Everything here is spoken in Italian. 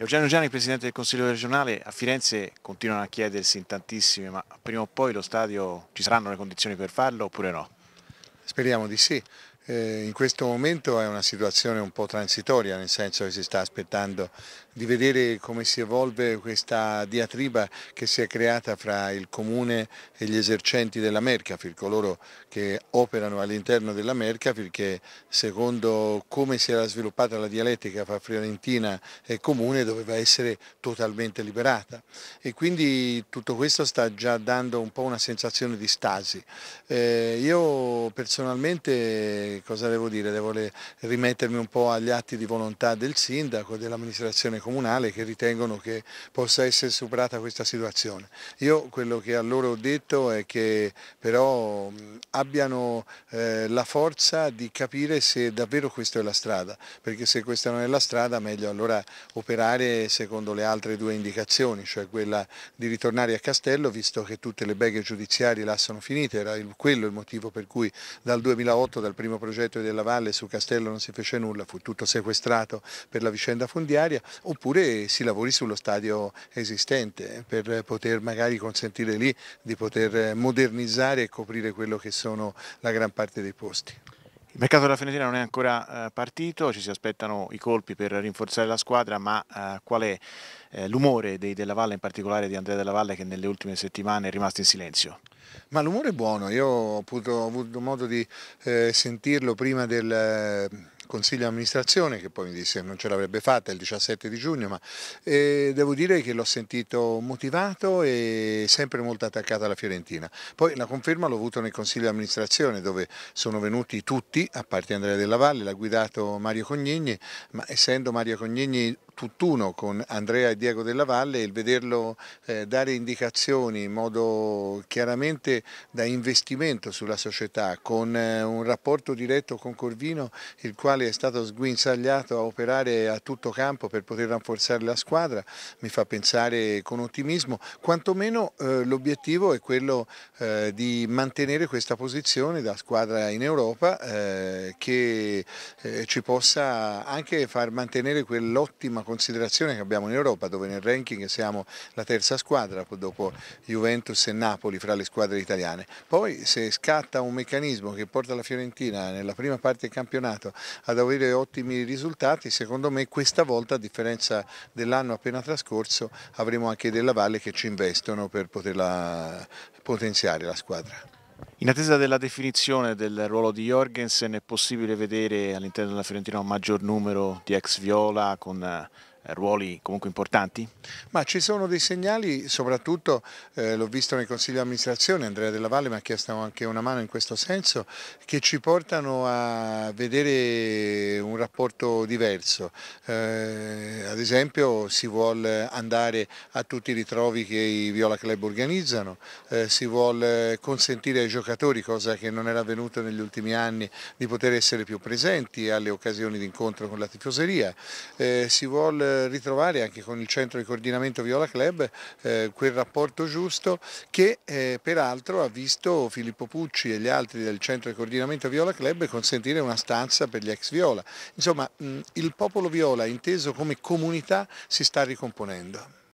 Eugenio Gianni, Presidente del Consiglio regionale, a Firenze continuano a chiedersi in tantissime, ma prima o poi lo stadio ci saranno le condizioni per farlo oppure no? Speriamo di sì. Eh, in questo momento è una situazione un po' transitoria, nel senso che si sta aspettando di vedere come si evolve questa diatriba che si è creata fra il Comune e gli esercenti della Mercafil, coloro che operano all'interno della Mercafil, che secondo come si era sviluppata la dialettica fra Fiorentina e Comune doveva essere totalmente liberata. E quindi tutto questo sta già dando un po' una sensazione di stasi. Eh, io personalmente cosa devo dire? Devo le, rimettermi un po' agli atti di volontà del sindaco e dell'amministrazione comunale che ritengono che possa essere superata questa situazione. Io quello che a loro ho detto è che però abbiano eh, la forza di capire se davvero questa è la strada, perché se questa non è la strada meglio allora operare secondo le altre due indicazioni, cioè quella di ritornare a Castello visto che tutte le beghe giudiziarie là sono finite, era quello il motivo per cui dal 2008, dal primo progetto progetto della Valle su Castello non si fece nulla, fu tutto sequestrato per la vicenda fondiaria, oppure si lavori sullo stadio esistente per poter magari consentire lì di poter modernizzare e coprire quello che sono la gran parte dei posti. Il mercato della Fiorentina non è ancora eh, partito, ci si aspettano i colpi per rinforzare la squadra, ma eh, qual è eh, l'umore dei Della Valle, in particolare di Andrea Della Valle che nelle ultime settimane è rimasto in silenzio? Ma l'umore è buono, io ho avuto, ho avuto modo di eh, sentirlo prima del eh, Consiglio di amministrazione che poi mi disse che non ce l'avrebbe fatta il 17 di giugno, ma eh, devo dire che l'ho sentito motivato e sempre molto attaccato alla Fiorentina. Poi la conferma l'ho avuto nel Consiglio di amministrazione dove sono venuti tutti, a parte Andrea Della Valle, l'ha guidato Mario Cognigni, ma essendo Mario Cognigni tutt'uno con Andrea e Diego della Valle e il vederlo eh, dare indicazioni in modo chiaramente da investimento sulla società con eh, un rapporto diretto con Corvino il quale è stato sguinzagliato a operare a tutto campo per poter rafforzare la squadra mi fa pensare con ottimismo quantomeno eh, l'obiettivo è quello eh, di mantenere questa posizione da squadra in Europa eh, che eh, ci possa anche far mantenere quell'ottima considerazione che abbiamo in Europa dove nel ranking siamo la terza squadra dopo Juventus e Napoli fra le squadre italiane. Poi se scatta un meccanismo che porta la Fiorentina nella prima parte del campionato ad avere ottimi risultati, secondo me questa volta a differenza dell'anno appena trascorso avremo anche della Valle che ci investono per poterla potenziare la squadra. In attesa della definizione del ruolo di Jorgensen è possibile vedere all'interno della Fiorentina un maggior numero di ex Viola con eh, eh, ruoli comunque importanti? Ma ci sono dei segnali, soprattutto eh, l'ho visto nel Consiglio di amministrazione, Andrea Della Valle mi ha chiesto anche una mano in questo senso, che ci portano a vedere un rapporto diverso. Eh, ad esempio si vuole andare a tutti i ritrovi che i Viola Club organizzano, eh, si vuole consentire ai giocatori, cosa che non era avvenuta negli ultimi anni, di poter essere più presenti alle occasioni di incontro con la tifoseria, eh, si vuole eh, ritrovare anche con il centro di coordinamento Viola Club eh, quel rapporto giusto che eh, peraltro ha visto Filippo Pucci e gli altri del centro di coordinamento Viola Club consentire una stanza per gli ex Viola. Insomma mh, il popolo Viola inteso come comunità si sta ricomponendo.